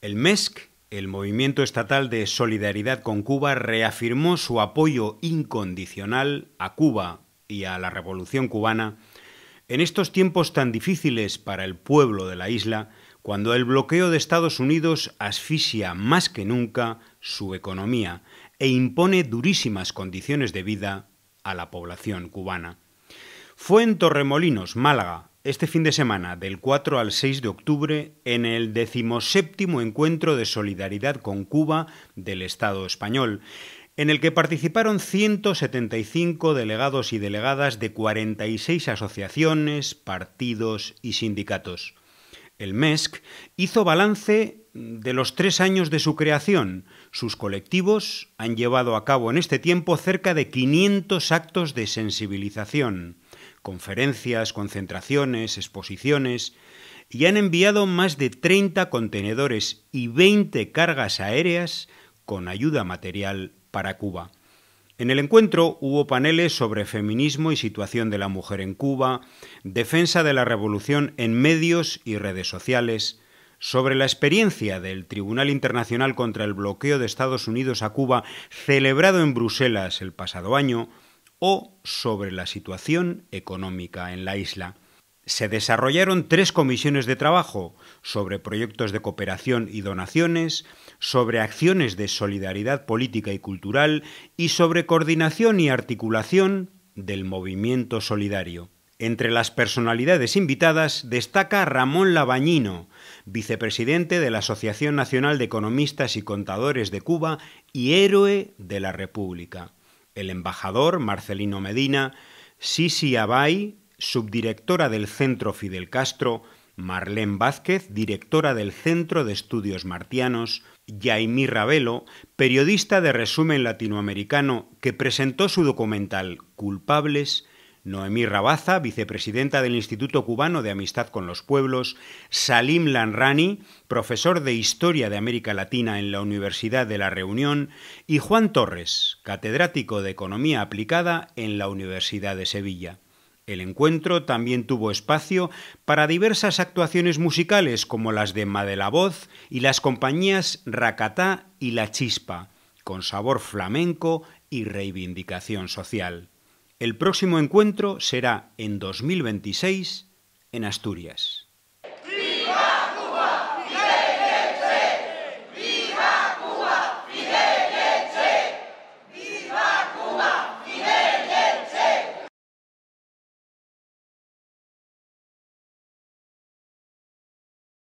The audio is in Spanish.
El MESC, el Movimiento Estatal de Solidaridad con Cuba, reafirmó su apoyo incondicional a Cuba y a la Revolución cubana en estos tiempos tan difíciles para el pueblo de la isla, cuando el bloqueo de Estados Unidos asfixia más que nunca su economía e impone durísimas condiciones de vida a la población cubana. Fue en Torremolinos, Málaga, este fin de semana, del 4 al 6 de octubre, en el 17 encuentro de solidaridad con Cuba del Estado español, en el que participaron 175 delegados y delegadas de 46 asociaciones, partidos y sindicatos. El MESC hizo balance de los tres años de su creación. Sus colectivos han llevado a cabo en este tiempo cerca de 500 actos de sensibilización conferencias, concentraciones, exposiciones, y han enviado más de 30 contenedores y 20 cargas aéreas con ayuda material para Cuba. En el encuentro hubo paneles sobre feminismo y situación de la mujer en Cuba, defensa de la revolución en medios y redes sociales, sobre la experiencia del Tribunal Internacional contra el Bloqueo de Estados Unidos a Cuba celebrado en Bruselas el pasado año, o sobre la situación económica en la isla. Se desarrollaron tres comisiones de trabajo sobre proyectos de cooperación y donaciones, sobre acciones de solidaridad política y cultural y sobre coordinación y articulación del movimiento solidario. Entre las personalidades invitadas destaca Ramón Labañino, vicepresidente de la Asociación Nacional de Economistas y Contadores de Cuba y héroe de la República el embajador Marcelino Medina, Sisi Abay, subdirectora del Centro Fidel Castro, Marlene Vázquez, directora del Centro de Estudios Martianos, Jaime Ravelo, periodista de resumen latinoamericano que presentó su documental Culpables Noemí Rabaza, vicepresidenta del Instituto Cubano de Amistad con los Pueblos, Salim Lanrani, profesor de Historia de América Latina en la Universidad de La Reunión, y Juan Torres, catedrático de Economía Aplicada en la Universidad de Sevilla. El encuentro también tuvo espacio para diversas actuaciones musicales como las de Madelavoz y las compañías Racatá y La Chispa, con sabor flamenco y reivindicación social. El próximo encuentro será en 2026 en Asturias.